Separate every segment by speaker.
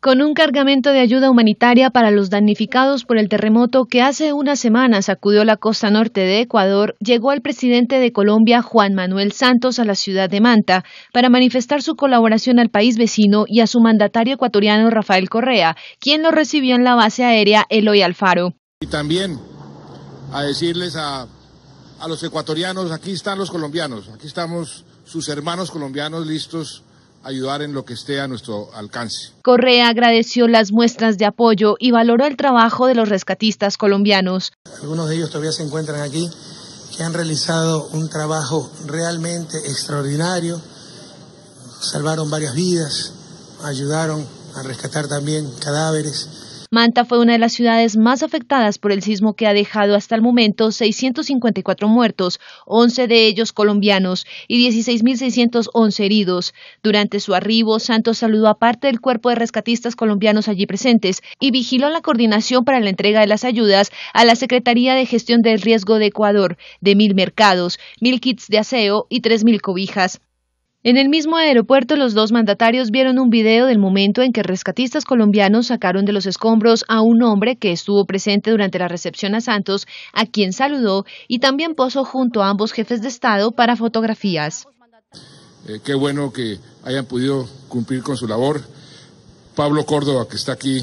Speaker 1: Con un cargamento de ayuda humanitaria para los damnificados por el terremoto que hace una semana sacudió la costa norte de Ecuador, llegó el presidente de Colombia, Juan Manuel Santos, a la ciudad de Manta para manifestar su colaboración al país vecino y a su mandatario ecuatoriano, Rafael Correa, quien lo recibió en la base aérea Eloy Alfaro.
Speaker 2: Y también a decirles a, a los ecuatorianos, aquí están los colombianos, aquí estamos sus hermanos colombianos listos ayudar en lo que esté a nuestro alcance.
Speaker 1: Correa agradeció las muestras de apoyo y valoró el trabajo de los rescatistas colombianos.
Speaker 2: Algunos de ellos todavía se encuentran aquí, que han realizado un trabajo realmente extraordinario, salvaron varias vidas, ayudaron a rescatar también cadáveres.
Speaker 1: Manta fue una de las ciudades más afectadas por el sismo que ha dejado hasta el momento 654 muertos, 11 de ellos colombianos y 16.611 heridos. Durante su arribo, Santos saludó a parte del cuerpo de rescatistas colombianos allí presentes y vigiló la coordinación para la entrega de las ayudas a la Secretaría de Gestión del Riesgo de Ecuador, de mil mercados, mil kits de aseo y 3.000 cobijas. En el mismo aeropuerto, los dos mandatarios vieron un video del momento en que rescatistas colombianos sacaron de los escombros a un hombre que estuvo presente durante la recepción a Santos, a quien saludó y también posó junto a ambos jefes de Estado para fotografías.
Speaker 2: Eh, qué bueno que hayan podido cumplir con su labor. Pablo Córdoba, que está aquí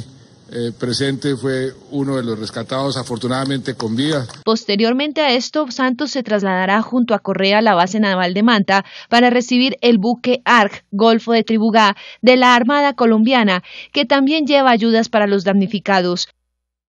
Speaker 2: eh, presente fue uno de los rescatados, afortunadamente con vida.
Speaker 1: Posteriormente a esto, Santos se trasladará junto a Correa a la base naval de Manta para recibir el buque ARC Golfo de Tribugá de la Armada Colombiana, que también lleva ayudas para los damnificados.